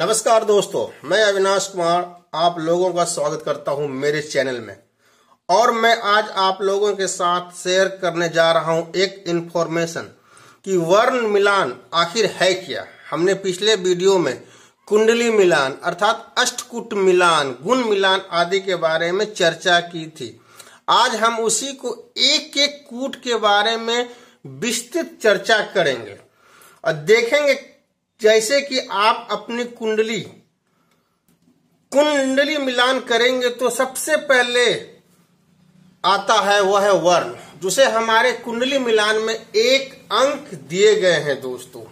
नमस्कार दोस्तों मैं अविनाश कुमार आप लोगों का स्वागत करता हूं मेरे चैनल में और मैं आज आप लोगों के साथ शेयर करने जा रहा हूं एक इन्फॉर्मेशन कि वर्ण मिलान आखिर है क्या हमने पिछले वीडियो में कुंडली मिलान अर्थात अष्टकुट मिलान गुण मिलान आदि के बारे में चर्चा की थी आज हम उसी को एक एक कूट के बारे में विस्तृत चर्चा करेंगे और देखेंगे जैसे कि आप अपनी कुंडली कुंडली मिलान करेंगे तो सबसे पहले आता है वह है वर्ण जिसे हमारे कुंडली मिलान में एक अंक दिए गए हैं दोस्तों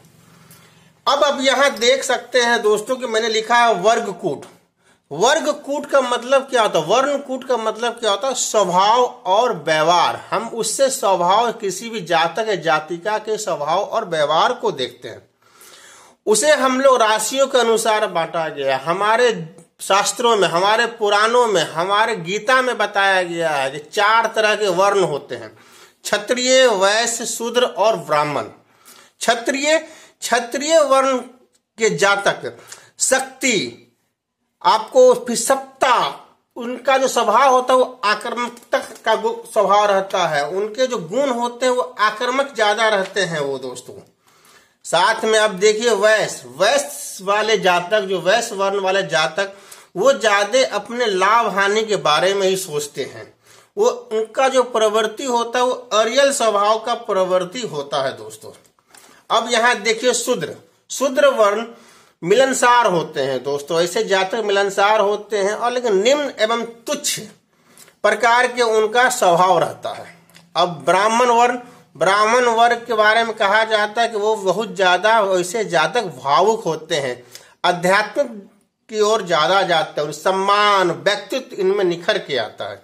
अब अब यहां देख सकते हैं दोस्तों कि मैंने लिखा है वर्गकूट वर्गकूट का मतलब क्या होता है वर्णकूट का मतलब क्या होता है स्वभाव और व्यवहार हम उससे स्वभाव किसी भी जातक या जातिका के स्वभाव और व्यवहार को देखते हैं उसे हम लोग राशियों के अनुसार बांटा गया हमारे शास्त्रों में हमारे पुराणों में हमारे गीता में बताया गया है कि चार तरह के वर्ण होते हैं क्षत्रिय वैश्य शूद्र और ब्राह्मण क्षत्रिय क्षत्रिय वर्ण के जातक शक्ति आपको फिर सत्ता उनका जो स्वभाव होता है वो आक्रमकता का स्वभाव रहता है उनके जो गुण होते हैं वो आक्रमक ज्यादा रहते हैं वो दोस्तों साथ में आप देखिए वैश्य वैश्य वाले जातक जो वैश्य वर्ण वाले जातक वो ज्यादा अपने लाभ हानि के बारे में ही सोचते हैं वो उनका जो प्रवृत्ति होता है वो अरियल स्वभाव का प्रवृत्ति होता है दोस्तों अब यहां देखिए शूद्र शूद्र वर्ण मिलनसार होते हैं दोस्तों ऐसे जातक मिलनसार होते हैं और लेकिन निम्न एवं तुच्छ प्रकार के उनका स्वभाव रहता है अब ब्राह्मण वर्ण ब्राह्मण वर्ग के बारे में कहा जाता है कि वो बहुत ज़्यादा वैसे जातक भावुक होते हैं अध्यात्मिक की ओर ज़्यादा जाते हैं सम्मान व्यक्तित्व इनमें निखर के आता है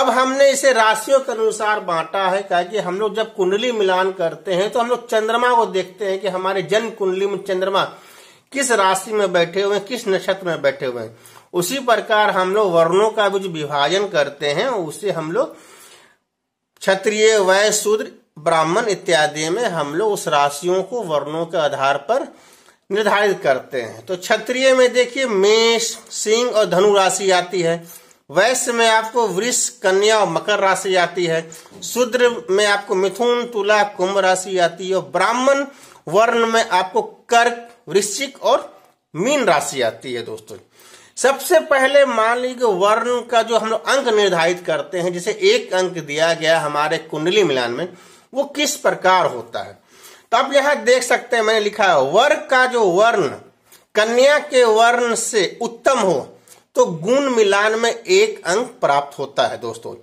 अब हमने इसे राशियों के अनुसार बांटा है क्या कि हम लोग जब कुंडली मिलान करते हैं तो हम लोग चंद्रमा को देखते हैं कि हमारे जन्म कुंडली में चंद्रमा किस राशि में बैठे हुए हैं किस नक्षत्र में बैठे हुए हैं उसी प्रकार हम लोग वर्णों का भी जो विभाजन करते हैं उसे हम लोग क्षत्रिय वय शूद्र ब्राह्मण इत्यादि में हम लोग उस राशियों को वर्णों के आधार पर निर्धारित करते हैं तो क्षत्रिय में देखिए मेष सिंह और धनु राशि आती है वैश्य में आपको वृक्ष कन्या और मकर राशि आती है शूद्र में आपको मिथुन तुला कुंभ राशि आती है और ब्राह्मण वर्ण में आपको कर्क वृश्चिक और मीन राशि आती है दोस्तों सबसे पहले मान लीजिए वर्ण का जो हम लोग अंक निर्धारित करते हैं जिसे एक अंक दिया गया हमारे कुंडली मिलान में वो किस प्रकार होता है तो आप यहां देख सकते हैं मैंने लिखा है वर का जो वर्ण कन्या के वर्ण से उत्तम हो तो गुण मिलान में एक अंक प्राप्त होता है दोस्तों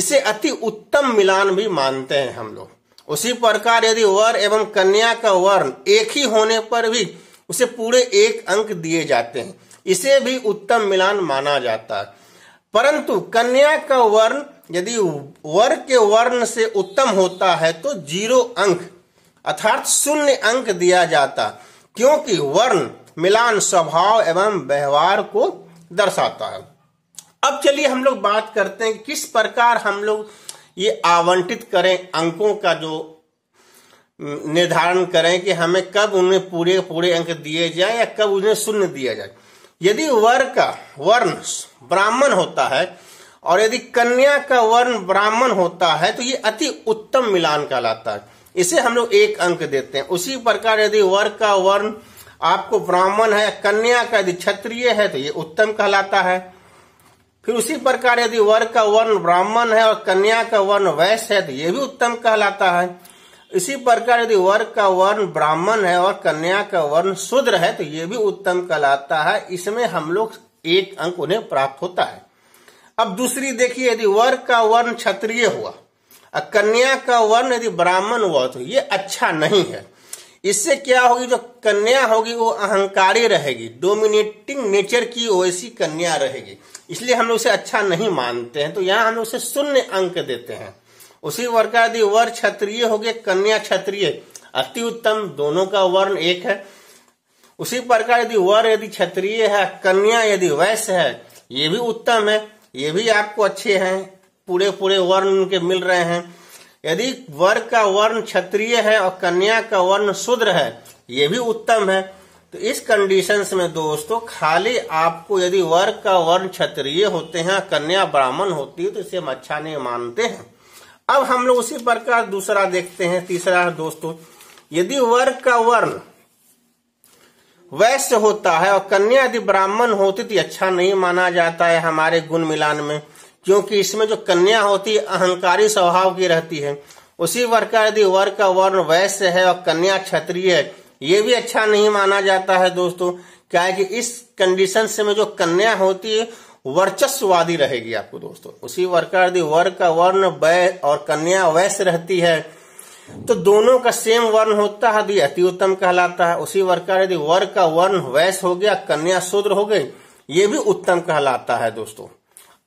इसे अति उत्तम मिलान भी मानते हैं हम लोग उसी प्रकार यदि वर एवं कन्या का वर्ण एक ही होने पर भी उसे पूरे एक अंक दिए जाते हैं इसे भी उत्तम मिलान माना जाता है परंतु कन्या का वर्ण यदि वर्ग के वर्ण से उत्तम होता है तो जीरो अंक अर्थात शून्य अंक दिया जाता क्योंकि वर्ण मिलान स्वभाव एवं व्यवहार को दर्शाता है अब चलिए हम लोग बात करते हैं किस प्रकार हम लोग ये आवंटित करें अंकों का जो निर्धारण करें कि हमें कब उन्हें पूरे पूरे अंक दिए जाए या कब उन्हें शून्य दिया जाए यदि वर्ग का वर्ण ब्राह्मण होता है और यदि कन्या का वर्ण ब्राह्मण होता है तो ये अति उत्तम मिलान कहलाता है इसे हम लोग एक अंक देते हैं उसी प्रकार यदि वर्ग का वर्ण आपको ब्राह्मण है कन्या का यदि क्षत्रिय है तो ये उत्तम कहलाता है फिर उसी प्रकार यदि वर्ग का वर्ण ब्राह्मण है और कन्या का वर्ण वैश्य है तो ये भी उत्तम कहलाता है इसी प्रकार यदि वर्ग का वर्ण ब्राह्मण है और कन्या का वर्ण शूद्र है तो ये भी उत्तम कहलाता है इसमें हम लोग एक अंक उन्हें प्राप्त होता है अब दूसरी देखिए यदि वर का वर्ण क्षत्रिय हुआ और कन्या का वर्ण यदि ब्राह्मण हुआ तो ये अच्छा नहीं है इससे क्या होगी जो कन्या होगी वो अहंकारी रहेगी डोमिनेटिंग नेचर की वैसी कन्या रहेगी इसलिए हम लोग उसे अच्छा नहीं मानते हैं तो यहाँ हम लोग उसे शून्य अंक देते हैं उसी वर्ग का यदि वर क्षत्रिय हो गए कन्या क्षत्रिय अति उत्तम दोनों का वर्ण एक है उसी प्रकार यदि वर यदि क्षत्रिय है कन्या यदि वैश्य है ये भी उत्तम है ये भी आपको अच्छे हैं पूरे पूरे वर्ण उनके मिल रहे हैं यदि वर्ग का वर्ण क्षत्रिय है और कन्या का वर्ण शूद्र है ये भी उत्तम है तो इस कंडीशंस में दोस्तों खाली आपको यदि वर्ग का वर्ण क्षत्रिय होते हैं कन्या ब्राह्मण होती है तो इसे हम अच्छा नहीं मानते हैं अब हम लोग उसी प्रकार दूसरा देखते हैं तीसरा है दोस्तों यदि वर्ग का वर्ण वैश्य होता है और कन्या यदि ब्राह्मण होती तो अच्छा नहीं माना जाता है हमारे गुण मिलान में क्योंकि इसमें जो कन्या होती है अहंकारी स्वभाव की रहती है उसी वर्ग का यदि वर्ग का वर्ण वैश्य है और कन्या क्षत्रिय है ये भी अच्छा नहीं माना जाता है दोस्तों क्या है कि इस कंडीशन से में जो कन्या होती है वर्चस्ववादी रहेगी आपको दोस्तों उसी वर्ग का यदि वर्ग का वर्ण वै और कन्या वैश्य रहती है तो दोनों का सेम वर्ण होता है यदि अति उत्तम कहलाता है उसी वर्ग का यदि वर्ग का वर्ण वैश हो गया कन्या शूद्र हो गई ये भी उत्तम कहलाता है दोस्तों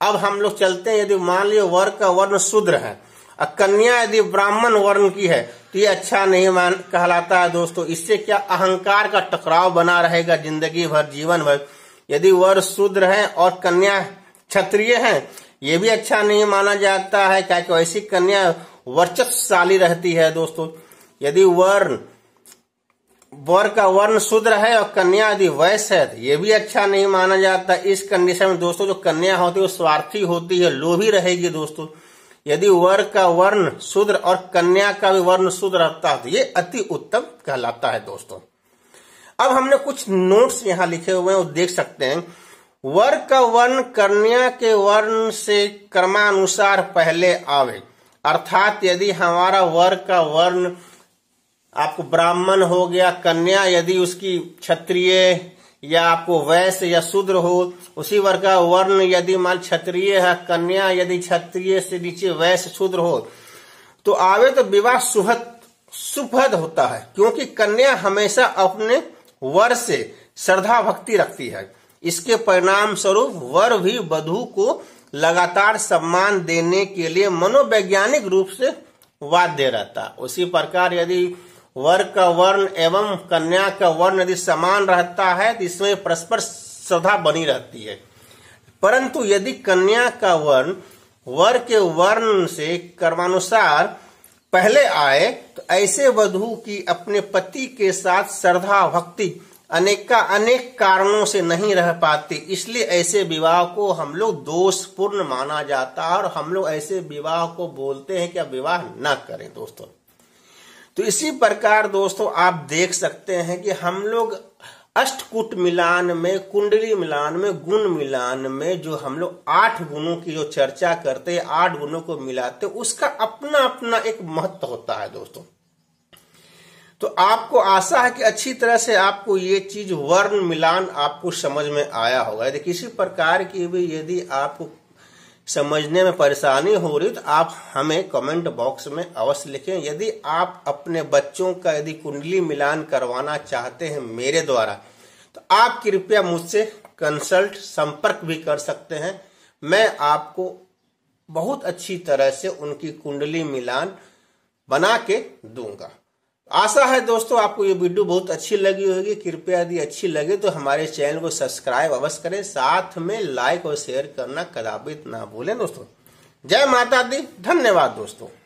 अब हम लोग चलते हैं यदि मान लियो वर्ग का वर्ण शूद्र है और कन्या यदि ब्राह्मण वर्ण की है तो ये अच्छा नहीं मान कहलाता है दोस्तों इससे क्या अहंकार का टकराव बना रहेगा जिंदगी भर जीवन भर यदि वर्ण शूद्र है और कन्या क्षत्रिय है ये भी अच्छा नहीं माना जाता है क्या ऐसी कन्या वर्चस्वशाली रहती है दोस्तों यदि वर्ण वर का वर्ण शुद्र है और कन्या यदि वैश है तो ये भी अच्छा नहीं माना जाता इस कंडीशन में दोस्तों जो कन्या होती है वो स्वार्थी होती है लोभी रहेगी दोस्तों यदि वर का वर्ण शुद्र और कन्या का भी वर्ण शुद्ध रहता है तो ये अति उत्तम कहलाता है दोस्तों अब हमने कुछ नोट्स यहाँ लिखे हुए हैं वो देख सकते हैं वर का वर्ण कन्या के वर्ण से क्रमानुसार पहले आवे अर्थात यदि हमारा वर्ग का वर्ण आपको ब्राह्मण हो गया कन्या यदि उसकी क्षत्रिय या आपको वैश्य या शूद्र हो उसी वर्ग का वर्ण यदि मान क्षत्रिय है कन्या यदि क्षत्रिय से नीचे वैश्य शूद्र हो तो आवे तो विवाह सुहद सुफद होता है क्योंकि कन्या हमेशा अपने वर से श्रद्धा भक्ति रखती है इसके परिणाम स्वरूप वर भी वधु को लगातार सम्मान देने के लिए मनोवैज्ञानिक रूप से वाद्य रहता उसी प्रकार यदि वर का वर्ण एवं कन्या का वर्ण यदि समान रहता है तो इसमें परस्पर श्रद्धा बनी रहती है परंतु यदि कन्या का वर्ण वर के वर्ण से कर्मानुसार पहले आए तो ऐसे वधु की अपने पति के साथ श्रद्धा भक्ति का अनेक कारणों से नहीं रह पाते इसलिए ऐसे विवाह को हम लोग दोषपूर्ण माना जाता है और हम लोग ऐसे विवाह को बोलते हैं कि आप विवाह न करें दोस्तों तो इसी प्रकार दोस्तों आप देख सकते हैं कि हम लोग अष्टकुट मिलान में कुंडली मिलान में गुण मिलान में जो हम लोग आठ गुणों की जो चर्चा करते हैं आठ गुणों को मिलाते उसका अपना अपना एक महत्व होता है दोस्तों तो आपको आशा है कि अच्छी तरह से आपको ये चीज वर्ण मिलान आपको समझ में आया होगा यदि किसी प्रकार की भी यदि आपको समझने में परेशानी हो रही तो आप हमें कमेंट बॉक्स में अवश्य लिखें यदि आप अपने बच्चों का यदि कुंडली मिलान करवाना चाहते हैं मेरे द्वारा तो आप कृपया मुझसे कंसल्ट संपर्क भी कर सकते हैं मैं आपको बहुत अच्छी तरह से उनकी कुंडली मिलान बना के दूंगा आशा है दोस्तों आपको ये वीडियो बहुत अच्छी लगी होगी कृपया यदि अच्छी लगे तो हमारे चैनल को सब्सक्राइब अवश्य करें साथ में लाइक और शेयर करना कदापित ना भूलें दोस्तों जय माता दी धन्यवाद दोस्तों